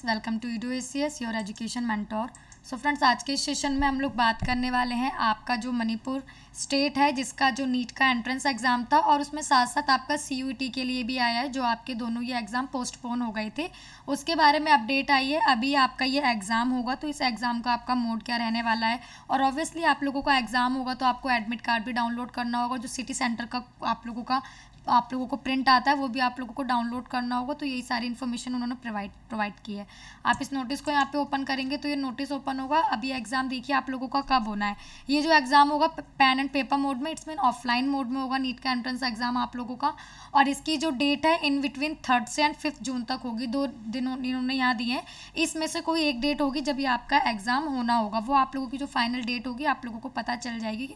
friends welcome to U S C S your education mentor so friends आज के session में हम लोग बात करने वाले हैं आपका जो मणिपुर स्टेट है जिसका जो नीट का एंट्रेंस एग्ज़ाम था और उसमें साथ साथ आपका सी के लिए भी आया है जो आपके दोनों ये एग्ज़ाम पोस्टपोन हो गए थे उसके बारे में अपडेट आई है अभी आपका ये एग्ज़ाम होगा तो इस एग्ज़ाम का आपका मोड क्या रहने वाला है और ऑब्वियसली आप लोगों का एग्ज़ाम होगा तो आपको एडमिट कार्ड भी डाउनलोड करना होगा जो सिटी सेंटर का आप लोगों का आप लोगों को प्रिंट आता है वो भी आप लोगों को डाउनलोड करना होगा तो यही सारी इन्फॉर्मेशन उन्होंने प्रोवाइड प्रोवाइड की है आप इस नोटिस को यहाँ पे ओपन करेंगे तो ये नोटिस ओपन होगा अभी ये एग्ज़ाम देखिए आप लोगों का कब होना है ये जो एग्ज़ाम होगा पेन एंड पेपर मोड में इट्स मीन ऑफलाइन मोड में होगा नीट का एंट्रेंस एग्ज़ाम आप लोगों का और इसकी जो डेट है इन बिटवीन थर्ड से एंड फिफ्थ जून तक होगी दो दिनों इन्होंने यहाँ दिए हैं इसमें से कोई एक डेट होगी जब ये आपका एग्ज़ाम होना होगा वो आप लोगों की जो फाइनल डेट होगी आप लोगों को पता चल जाएगी कि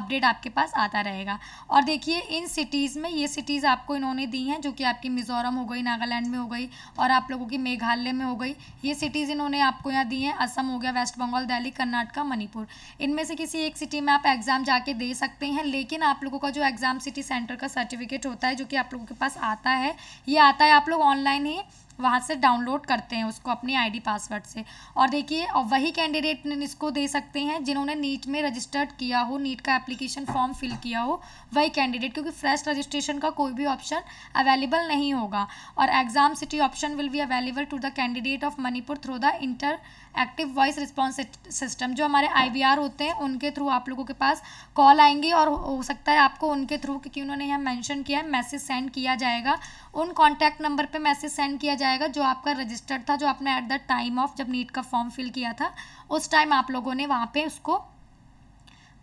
अपडेट आपके पास आता रहेगा और देखिए इन सिटीज़ में ये सिटीज़ आपको इन्होंने दी हैं जो कि आपकी मिज़ोरम हो गई नागालैंड में हो गई और आप लोगों की मेघालय में हो गई ये सिटीज़ इन्होंने आपको यहाँ दी हैं असम हो गया वेस्ट बंगाल दिल्ली कर्नाटका मणिपुर इनमें से किसी एक सिटी में आप एग्ज़ाम जाके दे सकते हैं लेकिन आप लोगों का जो एग्ज़ाम सिटी सेंटर का सर्टिफिकेट होता है जो कि आप लोगों के पास आता है ये आता है आप लोग ऑनलाइन ही वहाँ से डाउनलोड करते हैं उसको अपनी आईडी पासवर्ड से और देखिए और वही कैंडिडेट इसको दे सकते हैं जिन्होंने नीट में रजिस्टर्ड किया हो नीट का एप्लीकेशन फॉर्म फिल किया हो वही कैंडिडेट क्योंकि फ्रेश रजिस्ट्रेशन का कोई भी ऑप्शन अवेलेबल नहीं होगा और exam city option will be available to the candidate of Manipur through the interactive voice response system जो हमारे आई होते हैं उनके थ्रू आप लोगों के पास कॉल आएंगी और हो सकता है आपको उनके थ्रू क्योंकि उन्होंने यहाँ मैंशन किया है मैसेज सेंड किया जाएगा उन कॉन्टैक्ट नंबर पर मैसेज सेंड किया जाएगा जाएगा जो आपका रजिस्टर्ड था जो आपने एट द टाइम ऑफ जब नीट का फॉर्म फिल किया था उस टाइम आप लोगों ने वहाँ पे उसको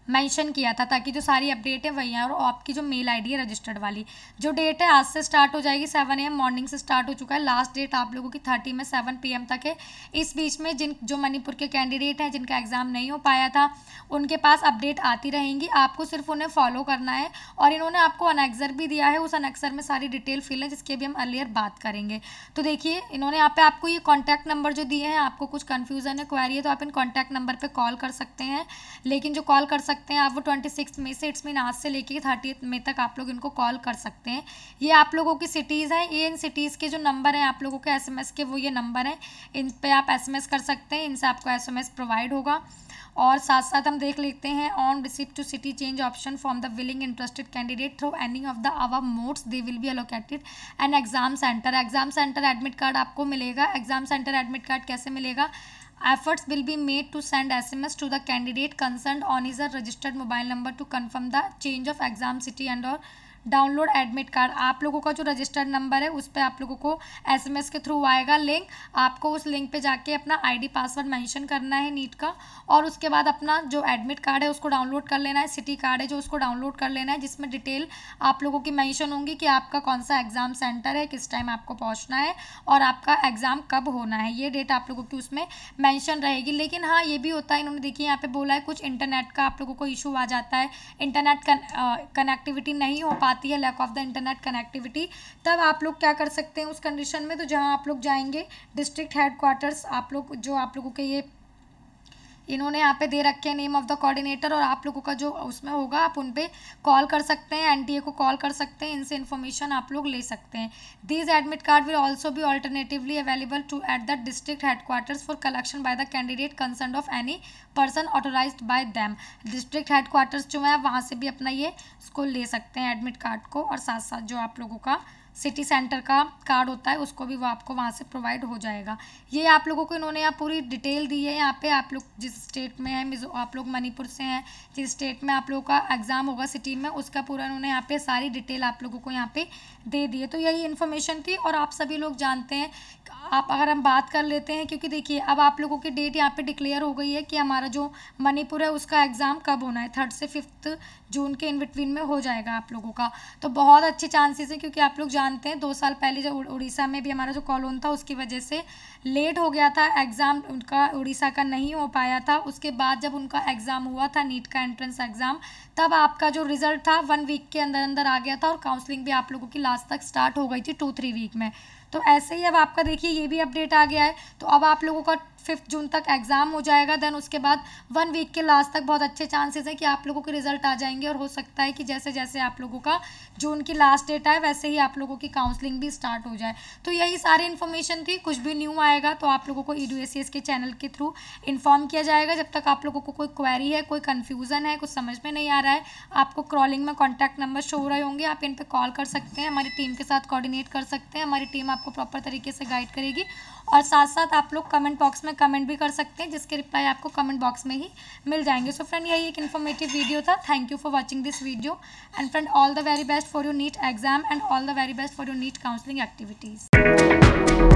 मेंशन किया था ताकि जो सारी अपडेट है वही है और आपकी जो मेल आईडी है रजिस्टर्ड वाली जो डेट है आज से स्टार्ट हो जाएगी सेवन एम मॉर्निंग से स्टार्ट हो चुका है लास्ट डेट आप लोगों की थर्टी में सेवन पीएम तक है इस बीच में जिन जो मणिपुर के कैंडिडेट हैं जिनका एग्ज़ाम नहीं हो पाया था उनके पास अपडेट आती रहेंगी आपको सिर्फ उन्हें फॉलो करना है और इन्होंने आपको अनेक्सर भी दिया है उस अनेक्सर में सारी डिटेल फिल है जिसकी अभी हम अर्लियर बात करेंगे तो देखिए इन्होंने यहाँ पे आपको ये कॉन्टैक्ट नंबर जो दिए हैं आपको कुछ कन्फ्यूज़न है क्वारी है तो आप इन कॉन्टैक्ट नंबर पर कॉल कर सकते हैं लेकिन जो कॉल कर सकते सकते हैं आप वो ट्वेंटी सिक्स में से इट्स मीन आज से लेके थर्टी मई तक आप लोग इनको कॉल कर सकते हैं ये आप लोगों की सिटीज़ हैं ये इन सिटीज़ के जो नंबर हैं आप लोगों के एस के वो ये नंबर हैं इन पर आप एस कर सकते हैं इनसे आपको एस प्रोवाइड होगा और साथ साथ हम देख लेते हैं on receive to city change option from the willing interested candidate through any of the our modes they will be allocated and exam centre exam centre admit card आपको मिलेगा एग्जाम सेंटर एडमिट कार्ड कैसे मिलेगा efforts will be made to send sms to the candidate concerned on his or registered mobile number to confirm the change of exam city and or download admit card आप लोगों का जो registered number है उस पर आप लोगों को एसएमएस के थ्रू आएगा लिंक आपको उस लिंक पे जाके अपना आईडी पासवर्ड मेंशन करना है नीट का और उसके बाद अपना जो एडमिट कार्ड है उसको डाउनलोड कर लेना है सिटी कार्ड है जो उसको डाउनलोड कर लेना है जिसमें डिटेल आप लोगों की मैंशन होंगी कि आपका कौन सा एग्ज़ाम सेंटर है किस टाइम आपको पहुँचना है और आपका एग्ज़ाम कब होना है ये डेट आप लोगों की उसमें मैंशन रहेगी लेकिन हाँ ये भी होता है इन्होंने देखिए यहाँ पर बोला है कुछ इंटरनेट का आप लोगों को इशू आ जाता है इंटरनेट कनेक्टिविटी नहीं हो पा आती है lack of the internet connectivity तब आप लोग क्या कर सकते हैं उस कंडीशन में तो जहाँ आप लोग जाएंगे डिस्ट्रिक्ट हेडक्वार्टर्स आप लोग जो आप लोगों के ये इन्होंने यहाँ पे दे रखे हैं नेम ऑफ़ द कोऑर्डिनेटर और आप लोगों का जो उसमें होगा आप उन पर कॉल कर सकते हैं एनटीए को कॉल कर सकते हैं इनसे इन्फॉर्मेशन आप लोग ले सकते हैं these admit card will also भी alternatively available to at the district headquarters for collection by the candidate concern of any person authorise by them district headquarters जो है वहाँ से भी अपना ये उसको ले सकते हैं एडमिट कार्ड को और साथ साथ जो आप लोगों का सिटी सेंटर का कार्ड होता है उसको भी वो आपको वहाँ से प्रोवाइड हो जाएगा ये आप लोगों को इन्होंने यहाँ पूरी डिटेल दी है यहाँ पे आप लोग जिस स्टेट में है मिजो आप लोग मणिपुर से हैं जिस स्टेट में आप लोगों का एग्ज़ाम होगा सिटी में उसका पूरा इन्होंने यहाँ पे सारी डिटेल आप लोगों को यहाँ पे दे दी है तो यही इन्फॉर्मेशन थी और आप सभी लोग जानते हैं आप अगर हम बात कर लेते हैं क्योंकि देखिए अब आप लोगों की डेट यहाँ पे डिक्लेयर हो गई है कि हमारा जो मणिपुर है उसका एग्ज़ाम कब होना है थर्ड से फिफ्थ जून के इन बिटवीन में हो जाएगा आप लोगों का तो बहुत अच्छे चांसेस हैं क्योंकि आप लोग जानते हैं दो साल पहले जो उड़ीसा में भी हमारा जो कॉलोन था उसकी वजह से लेट हो गया था एग्ज़ाम उनका उड़ीसा का नहीं हो पाया था उसके बाद जब उनका एग्ज़ाम हुआ था नीट का एंट्रेंस एग्ज़ाम तब आपका जो रिज़ल्ट था वन वीक के अंदर अंदर आ गया था और काउंसलिंग भी आप लोगों की लास्ट तक स्टार्ट हो गई थी टू थ्री वीक में तो ऐसे ही अब आपका देखिए ये भी अपडेट आ गया है तो अब आप लोगों का फिफ्थ जून तक एग्ज़ाम हो जाएगा देन उसके बाद वन वीक के लास्ट तक बहुत अच्छे चांसेस हैं कि आप लोगों के रिजल्ट आ जाएंगे और हो सकता है कि जैसे जैसे आप लोगों का जून की लास्ट डेट आए वैसे ही आप लोगों की काउंसलिंग भी स्टार्ट हो जाए तो यही सारी इन्फॉर्मेशन थी कुछ भी न्यू आएगा तो आप लोगों को ई e के चैनल के थ्रू इन्फॉर्म किया जाएगा जब तक आप लोगों को कोई क्वेरी है कोई कन्फ्यूज़न है कुछ समझ में नहीं आ रहा है आपको क्रॉलिंग में कॉन्टैक्ट नंबर शो हो रहे होंगे आप इन पर कॉल कर सकते हैं हमारी टीम के साथ कॉर्डिनेट कर सकते हैं हमारी टीम आपको प्रॉपर तरीके से गाइड करेगी और साथ साथ आप लोग कमेंट बॉक्स में में कमेंट भी कर सकते हैं जिसके रिप्लाई आपको कमेंट बॉक्स में ही मिल जाएंगे सो फ्रेंड यही एक इन्फॉर्मेटिव वीडियो था thank you for watching this video and friend all the very best for you NEET exam and all the very best for you NEET counselling activities